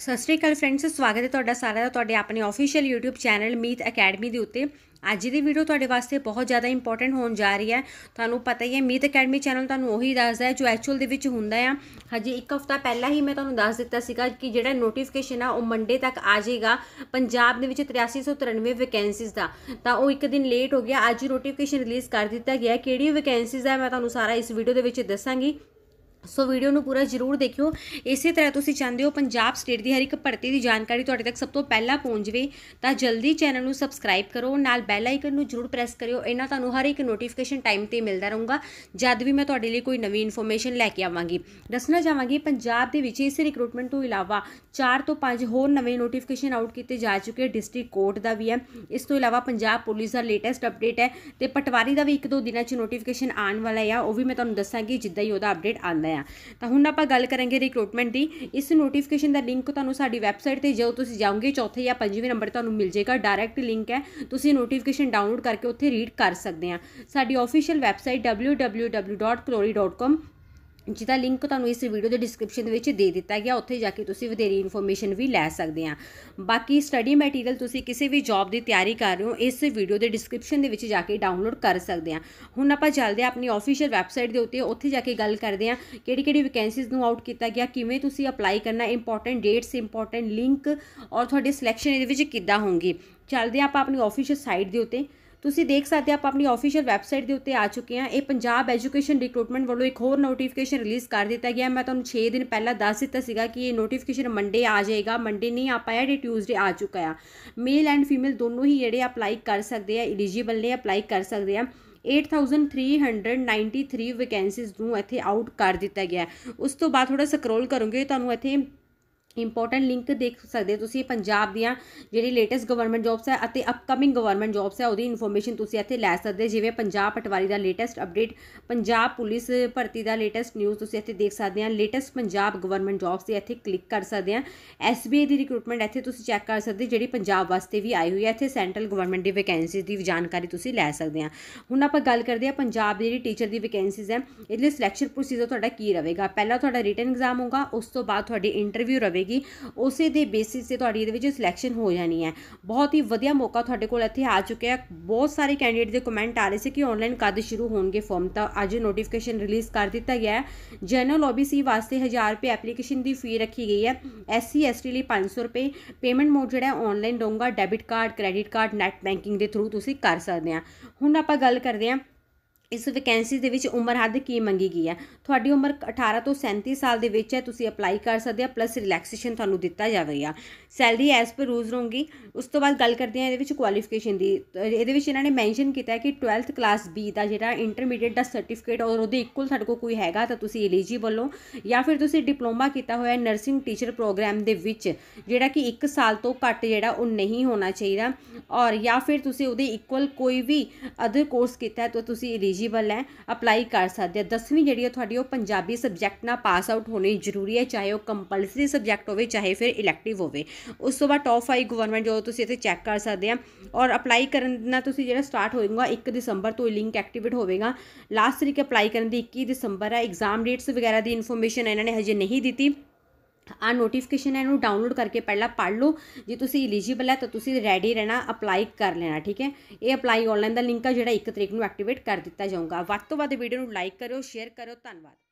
ਸਤਿ ਸ਼੍ਰੀ ਅਕਾਲ ਫਰੈਂਡਸ ਸਵਾਗਤ ਹੈ ਤੁਹਾਡਾ ਸਾਰਿਆਂ ਦਾ ਤੁਹਾਡੇ ਆਪਣੇ official YouTube channel Meet Academy ਦੇ ਉੱਤੇ ਅੱਜ ਦੀ ਵੀਡੀਓ ਤੁਹਾਡੇ ਵਾਸਤੇ ਬਹੁਤ ਜ਼ਿਆਦਾ ਇੰਪੋਰਟੈਂਟ ਹੋਣ ਜਾ ਰਹੀ ਹੈ ਤੁਹਾਨੂੰ ਪਤਾ ਹੀ ਹੈ ਮੀਤ ਅਕੈਡਮੀ ਚੈਨਲ ਤੁਹਾਨੂੰ ਉਹੀ ਦੱਸਦਾ ਹੈ ਜੋ ਐਕਚੁਅਲ ਦੇ ਵਿੱਚ ਹੁੰਦਾ ਆ ਹਜੇ ਇੱਕ ਹਫਤਾ ਪਹਿਲਾਂ ਹੀ ਮੈਂ ਤੁਹਾਨੂੰ ਦੱਸ ਦਿੱਤਾ ਸੀਗਾ ਕਿ ਜਿਹੜਾ ਨੋਟੀਫਿਕੇਸ਼ਨ ਆ ਉਹ ਮੰਡੇ ਤੱਕ ਆ ਜਾਏਗਾ ਪੰਜਾਬ ਦੇ ਵਿੱਚ 8393 ਵੈਕੈਂਸੀਜ਼ ਦਾ ਤਾਂ ਉਹ ਇੱਕ ਦਿਨ ਲੇਟ ਹੋ ਗਿਆ ਅੱਜ ਨੋਟੀਫਿਕੇਸ਼ਨ ਰਿਲੀਜ਼ ਕਰ ਦਿੱਤਾ ਗਿਆ ਕਿਹੜੀ ਵੈਕੈਂਸੀਜ਼ ਆ ਮੈਂ ਤੁਹਾਨੂੰ ਸਾਰਾ ਇਸ ਵੀਡੀਓ ਦੇ ਵਿੱਚ ਦੱਸਾਂਗੀ ਸੋ ਵੀਡੀਓ ਨੂੰ ਪੂਰਾ ਜ਼ਰੂਰ ਦੇਖਿਓ ਇਸੇ ਤਰ੍ਹਾਂ ਤੁਸੀਂ ਚਾਹੁੰਦੇ ਹੋ ਪੰਜਾਬ ਸਟੇਟ ਦੀ ਹਰ ਇੱਕ ਭਰਤੀ ਦੀ ਜਾਣਕਾਰੀ ਤੁਹਾਡੇ ਤੱਕ ਸਭ ਤੋਂ ਪਹਿਲਾਂ ਪਹੁੰਚ ਜਵੇ ਤਾਂ ਜਲਦੀ ਚੈਨਲ ਨੂੰ ਸਬਸਕ੍ਰਾਈਬ ਕਰੋ ਨਾਲ ਬੈਲ ਆਈਕਨ ਨੂੰ ਜ਼ਰੂਰ ਪ੍ਰੈਸ ਕਰਿਓ ਇਹਨਾਂ ਤੁਹਾਨੂੰ ਹਰ ਇੱਕ ਨੋਟੀਫਿਕੇਸ਼ਨ ਟਾਈਮ ਤੇ ਮਿਲਦਾ ਰਹੂਗਾ ਜਦ ਵੀ ਮੈਂ ਤੁਹਾਡੇ ਲਈ ਕੋਈ ਨਵੀਂ ਇਨਫੋਰਮੇਸ਼ਨ ਲੈ ਕੇ ਆਵਾਂਗੀ ਦੱਸਣਾ ਚਾਹਾਂਗੀ ਪੰਜਾਬ ਦੇ ਵਿੱਚ ਇਸ ਰਿਕਰੂਟਮੈਂਟ ਤੋਂ ਇਲਾਵਾ 4 ਤੋਂ 5 ਹੋਰ ਨਵੇਂ ਨੋਟੀਫਿਕੇਸ਼ਨ ਆਊਟ ਕੀਤੇ ਜਾ ਚੁੱਕੇ ਡਿਸਟ੍ਰਿਕਟ ਕੋਰਟ ਦਾ ਵੀ ਹੈ ਇਸ ਤੋਂ ਇਲਾਵਾ ਪੰਜਾਬ ਪੁਲਿਸ ਦਾ ਲੇਟੈਸਟ ਅਪਡੇਟ ਹੈ ਤੇ ਪਟਵਾਰੀ ਦਾ ਵੀ ਇੱਕ ਦੋ ਦਿਨਾਂ 'ਚ ਨੋਟੀਫਿਕੇਸ਼ਨ ਆਉਣ ਵਾਲਾ ਹੈ ਉਹ ਵੀ ਮੈਂ ਤੁਹਾਨੂੰ ਦੱਸਾਂਗੀ ਜਿੱਦਾਂ ਹੀ ਉਹਦਾ ਅਪਡੇਟ ਆਉਂਦਾ ਹੈ ਆ ਤਾਂ ਹੁਣ ਆਪਾਂ ਗੱਲ ਕਰਾਂਗੇ ਰਿਕਰੂਟਮੈਂਟ ਦੀ ਇਸ ਨੋਟੀਫਿਕੇਸ਼ਨ ਦਾ ਲਿੰਕ ਤੁਹਾਨੂੰ ਸਾਡੀ ਵੈਬਸਾਈਟ ਤੇ ਜਦੋਂ ਤੁਸੀਂ ਜਾਓਗੇ ਚੌਥੇ ਜਾਂ ਪੰਜਵੇਂ ਨੰਬਰ ਤੁਹਾਨੂੰ ਮਿਲ ਜਾਏਗਾ ਡਾਇਰੈਕਟ ਲਿੰਕ ਹੈ ਤੁਸੀਂ ਨੋਟੀਫਿਕੇਸ਼ਨ ਡਾਊਨਲੋਡ ਕਰਕੇ ਉੱਥੇ ਰੀਡ ਕਰ ਸਕਦੇ ਆ ਸਾਡੀ ਆਫੀਸ਼ੀਅਲ ਵੈਬਸਾਈਟ www.clory.com ਜਿਹਦਾ ਲਿੰਕ ਤੁਹਾਨੂੰ ਇਸ ਵੀਡੀਓ ਦੇ ਡਿਸਕ੍ਰਿਪਸ਼ਨ ਦੇ ਵਿੱਚ ਦੇ ਦਿੱਤਾ ਗਿਆ ਉੱਥੇ ਜਾ ਕੇ ਤੁਸੀਂ ਵਧੇਰੀ ਇਨਫੋਰਮੇਸ਼ਨ ਵੀ ਲੈ ਸਕਦੇ ਆ ਬਾਕੀ ਸਟੱਡੀ ਮਟੀਰੀਅਲ ਤੁਸੀਂ ਕਿਸੇ ਵੀ ਜੌਬ ਦੀ ਤਿਆਰੀ ਕਰ ਰਹੇ ਹੋ ਇਸ ਵੀਡੀਓ ਦੇ ਡਿਸਕ੍ਰਿਪਸ਼ਨ ਦੇ ਵਿੱਚ ਜਾ ਕੇ ਡਾਊਨਲੋਡ ਕਰ ਸਕਦੇ ਆ ਹੁਣ ਆਪਾਂ ਚੱਲਦੇ ਆ ਆਪਣੀ ਆਫੀਸ਼ੀਅਲ ਵੈਬਸਾਈਟ ਦੇ ਉੱਤੇ ਉੱਥੇ ਜਾ ਕੇ ਗੱਲ ਕਰਦੇ ਆ ਕਿਹੜੀ ਕਿਹੜੀ ਵੈਕੈਂਸੀਜ਼ ਨੂੰ ਆਊਟ ਕੀਤਾ ਗਿਆ ਕਿਵੇਂ ਤੁਸੀਂ ਅਪਲਾਈ ਕਰਨਾ ਇੰਪੋਰਟੈਂਟ ਡੇਟਸ ਇੰਪੋਰਟੈਂਟ ਲਿੰਕ ਔਰ ਤੁਹਾਡੀ ਸਿਲੈਕਸ਼ਨ ਇਹਦੇ ਵਿੱਚ ਕਿੱਦਾਂ ਹੋਊਗੀ ਚੱਲਦੇ ਆ ਆਪਾਂ ਆਪਣੀ ਆਫੀਸ਼ੀਅਲ ਸਾਈਟ ਦੇ ਉੱਤੇ ਤੁਸੀਂ ਦੇਖ ਸਕਦੇ ਆਪ ਆਪਣੀ ਅਫੀਸ਼ੀਅਲ ਵੈਬਸਾਈਟ ਦੇ ਉੱਤੇ ਆ ਚੁੱਕੇ ਆ ਇਹ ਪੰਜਾਬ ਐਜੂਕੇਸ਼ਨ ਰਿਕਰੂਟਮੈਂਟ ਵੱਲੋਂ ਇੱਕ ਹੋਰ ਨੋਟੀਫਿਕੇਸ਼ਨ ਰਿਲੀਜ਼ ਕਰ ਦਿੱਤਾ ਗਿਆ ਮੈਂ ਤੁਹਾਨੂੰ 6 ਦਿਨ ਪਹਿਲਾਂ ਦੱਸ ਦਿੱਤਾ ਸੀਗਾ ਕਿ ਇਹ ਨੋਟੀਫਿਕੇਸ਼ਨ ਮੰਡੇ ਆ ਜਾਏਗਾ ਮੰਡੇ ਨਹੀਂ ਆ ਪਾਇਆ ਇਹ ਟਿਊਜ਼ਡੇ ਆ ਚੁੱਕਾ ਆ ਮੇਲ ਐਂਡ ਫੀਮੇਲ ਦੋਨੋਂ ਹੀ ਜਿਹੜੇ ਅਪਲਾਈ ਕਰ ਸਕਦੇ ਆ ਐਲੀਜੀਬਲ ਨੇ ਅਪਲਾਈ ਕਰ ਸਕਦੇ ਆ 8393 ਵੈਕੈਂਸੀਜ਼ ਨੂੰ ਇੱਥੇ ਆਊਟ ਕਰ ਦਿੱਤਾ ਗਿਆ ਉਸ ਤੋਂ ਬਾਅਦ ਥੋੜਾ ਸਕਰੋਲ ਕਰੋਗੇ ਤੁਹਾਨੂੰ ਇੱਥੇ ਇੰਪੋਰਟੈਂਟ ਲਿੰਕ ਦੇਖ ਸਕਦੇ ਹੋ ਤੁਸੀਂ ਪੰਜਾਬ ਦੀਆਂ ਜਿਹੜੀ ਲੇਟੈਸਟ ਗਵਰਨਮੈਂਟ ਜੌਬਸ ਹੈ ਅਤੇ ਅਪਕਮਿੰਗ ਗਵਰਨਮੈਂਟ ਜੌਬਸ ਹੈ ਉਹਦੀ ਇਨਫੋਰਮੇਸ਼ਨ ਤੁਸੀਂ ਇੱਥੇ ਲੈ ਸਕਦੇ ਜਿਵੇਂ ਪੰਜਾਬ ਪਟਵਾਰੀ ਦਾ ਲੇਟੈਸਟ ਅਪਡੇਟ ਪੰਜਾਬ ਪੁਲਿਸ ਭਰਤੀ ਦਾ ਲੇਟੈਸਟ ਨਿਊਜ਼ ਤੁਸੀਂ ਇੱਥੇ ਦੇਖ ਸਕਦੇ ਆ ਲੇਟੈਸਟ ਪੰਜਾਬ ਗਵਰਨਮੈਂਟ ਜੌਬਸ ਤੇ ਇੱਥੇ ਕਲਿੱਕ ਕਰ ਸਕਦੇ ਆ ਐਸਬੀਆਈ ਦੀ ਰਿਕਰੂਟਮੈਂਟ ਇੱਥੇ ਤੁਸੀਂ ਚੈੱਕ ਕਰ ਸਕਦੇ ਜਿਹੜੀ ਪੰਜਾਬ ਵਾਸਤੇ ਵੀ ਆਈ ਹੋਈ ਹੈ ਇੱਥੇ ਸੈਂਟਰਲ ਗਵਰਨਮੈਂਟ ਦੀ ਵੈਕੈਂਸੀਜ਼ ਦੀ ਜਾਣਕਾਰੀ ਤੁਸੀਂ ਲੈ ਸਕਦੇ ਆ ਹੁਣ ਆਪਾਂ ਗੱਲ ਕਰਦੇ ਆ ਪੰਜਾਬ ਦੀ ਜਿਹੜੀ ਟੀਚਰ ਦੀ ਵੈਕੈਂਸੀਜ਼ ਹੈ ਇਹਦੇ ਲਈ ਸਿਲੈਕਸ਼ਨ ਪ੍ਰੋਸੀਜਰ ਤੁਹਾਡਾ ਕੀ ਰਹੇਗਾ ਪਹਿਲਾਂ ਤੁਹਾਡਾ ਰਿਟਨ ਐਗਜ਼ਾਮ ਹੋਗਾ ਉਸ ਤੋਂ ਬਾਅਦ ਤੁਹਾਡੀ ਇੰਟਰਵਿਊ ਰਹੇਗੀ ਹੋਏਗੀ ਉਸੇ ਦੇ ਬੇਸਿਸ ਤੇ ਤੁਹਾਡੀ ਇਹਦੇ ਵਿੱਚ ਸਿਲੈਕਸ਼ਨ ਹੋ ਜਾਣੀ ਹੈ ਬਹੁਤ ਹੀ ਵਧੀਆ ਮੌਕਾ ਤੁਹਾਡੇ ਕੋਲ ਇੱਥੇ ਆ ਚੁੱਕਿਆ ਹੈ ਬਹੁਤ ਸਾਰੇ ਕੈਂਡੀਡੇਟ ਦੇ ਕਮੈਂਟ ਆ ਰਹੇ ਸੀ ਕਿ ਆਨਲਾਈਨ ਕਦ ਸ਼ੁਰੂ ਹੋਣਗੇ ਫਾਰਮ ਤਾਂ ਅੱਜ ਨੋਟੀਫਿਕੇਸ਼ਨ ਰਿਲੀਜ਼ ਕਰ ਦਿੱਤਾ ਗਿਆ ਹੈ ਜਨਰਲ ਓਬੀਸੀ ਵਾਸਤੇ 1000 ਰੁਪਏ ਐਪਲੀਕੇਸ਼ਨ ਦੀ ਫੀ ਰੱਖੀ ਗਈ ਹੈ ਐਸਸੀ ਐਸਟੀ ਲਈ 500 ਰੁਪਏ ਪੇਮੈਂਟ ਮੋਡ ਜਿਹੜਾ ਆਨਲਾਈਨ ਡੋਂਗਾ debit card credit card net banking ਦੇ ਥਰੂ ਤੁਸੀਂ ਕਰ ਸਕਦੇ ਆ ਹੁਣ ਆਪਾਂ ਗੱਲ ਕਰਦੇ ਆ ਇਸ ਵੈਕੈਂਸੀ ਦੇ ਵਿੱਚ ਉਮਰ ਹੱਦ ਕੀ ਮੰਗੀ ਗਈ ਹੈ ਤੁਹਾਡੀ ਉਮਰ 18 ਤੋਂ 37 ਸਾਲ ਦੇ ਵਿੱਚ ਹੈ ਤੁਸੀਂ ਅਪਲਾਈ ਕਰ ਸਕਦੇ ਆ ਪਲੱਸ ਰਿਲੈਕਸੇਸ਼ਨ ਤੁਹਾਨੂੰ ਦਿੱਤਾ ਜਾਵੇਗਾ ਸੈਲਰੀ ਐਸ ਪਰ ਰੂਲਸ ਰਹੂਗੀ ਉਸ ਤੋਂ ਬਾਅਦ ਗੱਲ ਕਰਦੇ ਆ ਇਹਦੇ ਵਿੱਚ ਕੁਆਲੀਫਿਕੇਸ਼ਨ ਦੀ ਇਹਦੇ ਵਿੱਚ ਇਹਨਾਂ ਨੇ ਮੈਂਸ਼ਨ ਕੀਤਾ ਹੈ ਕਿ 12th ਕਲਾਸ B ਦਾ ਜਿਹੜਾ ਇੰਟਰਮੀਡੀਏਟ ਦਾ ਸਰਟੀਫਿਕੇਟ ਔਰ ਉਹਦੇ ਇਕੁਅਲ ਤੁਹਾਡੇ ਕੋਲ ਕੋਈ ਹੈਗਾ ਤਾਂ ਤੁਸੀਂ ਐਲੀਜੀਬਲ ਹੋ ਜਾਂ ਫਿਰ ਤੁਸੀਂ ਡਿਪਲੋਮਾ ਕੀਤਾ ਹੋਇਆ ਨਰਸਿੰਗ ਟੀਚਰ ਪ੍ਰੋਗਰਾਮ ਦੇ ਵਿੱਚ ਜਿਹੜਾ ਕਿ 1 ਸਾਲ ਤੋਂ ਘੱਟ ਜਿਹੜਾ ਉਹ ਨਹੀਂ ਹੋਣਾ ਚਾਹੀਦਾ ਔਰ ਜਾਂ ਫਿਰ ਤੁਸੀਂ ਉਹਦੇ ਇਕੁਅਲ ਕੋਈ ਵੀ ਅਦਰ ਕੋਰਸ ਕੀਤਾ ਹੈ ਤਾਂ ਤੁਸੀਂ ਐਲੀਜੀਬਲ ਹੈ ਅਪਲਾਈ ਕਰ ਸਕਦੇ ਆ 10ਵੀਂ ਜਿਹੜੀ ਹੈ ਤੁਹਾਡੀ ਉਹ ਪੰਜਾਬੀ ਸਬਜੈਕਟ ਨਾਲ ਪਾਸ ਆਊਟ ਹੋਣੀ ਜ਼ਰੂਰੀ ਹੈ ਚਾਹੇ ਉਹ ਕੰਪਲਸਰੀ ਸਬਜੈਕਟ ਹੋਵੇ ਚਾਹੇ ਫਿਰ ਇਲੈਕਟਿਵ ਹੋਵੇ ਉਸ ਤੋਂ ਬਾਅਦ ਟੌਪ 5 ਗਵਰਨਮੈਂਟ ਜੋ ਤੁਸੀਂ ਇੱਥੇ ਚੈੱਕ ਕਰ ਸਕਦੇ ਆ ਔਰ ਅਪਲਾਈ ਕਰਨ ਨਾਲ ਤੁਸੀਂ ਜਿਹੜਾ ਸਟਾਰਟ ਹੋਏਗਾ 1 ਦਸੰਬਰ ਤੋਂ ਲਿੰਕ ਐਕਟੀਵੇਟ ਹੋਵੇਗਾ ਲਾਸਟ ਤਰੀਕ ਅਪਲਾਈ ਕਰਨ ਦੀ 21 ਦਸੰਬਰ ਹੈ ਐਗਜ਼ਾਮ ਡੇਟਸ ਵਗੈਰਾ ਦੀ ਇਨਫੋਰਮੇਸ਼ਨ ਇਹਨਾਂ ਨੇ ਹਜੇ ਨਹੀਂ ਦਿੱਤੀ ਆ ਨੋਟੀਫਿਕੇਸ਼ਨ ਹੈ ਇਹਨੂੰ ਡਾਊਨਲੋਡ ਕਰਕੇ ਪਹਿਲਾਂ ਪੜ੍ਹ ਲਓ ਜੇ ਤੁਸੀਂ ਐਲੀਜੀਬਲ ਹੈ ਤਾਂ ਤੁਸੀਂ ਰੈਡੀ ਰਹਿਣਾ ਅਪਲਾਈ ਕਰ ਲੈਣਾ ਠੀਕ ਹੈ ਇਹ ਅਪਲਾਈ ਆਨਲਾਈਨ ਦਾ ਲਿੰਕ ਆ ਜਿਹੜਾ 1 ਤਰੀਕ ਨੂੰ ਐਕਟੀਵੇਟ ਕਰ ਦਿੱਤਾ ਜਾਊਗਾ ਵੱਧ ਤੋਂ ਵੱਧ ਵੀਡੀਓ ਨੂੰ ਲਾਈਕ ਕਰਿਓ ਸ਼ੇਅਰ ਕਰਿਓ ਧੰਨਵਾਦ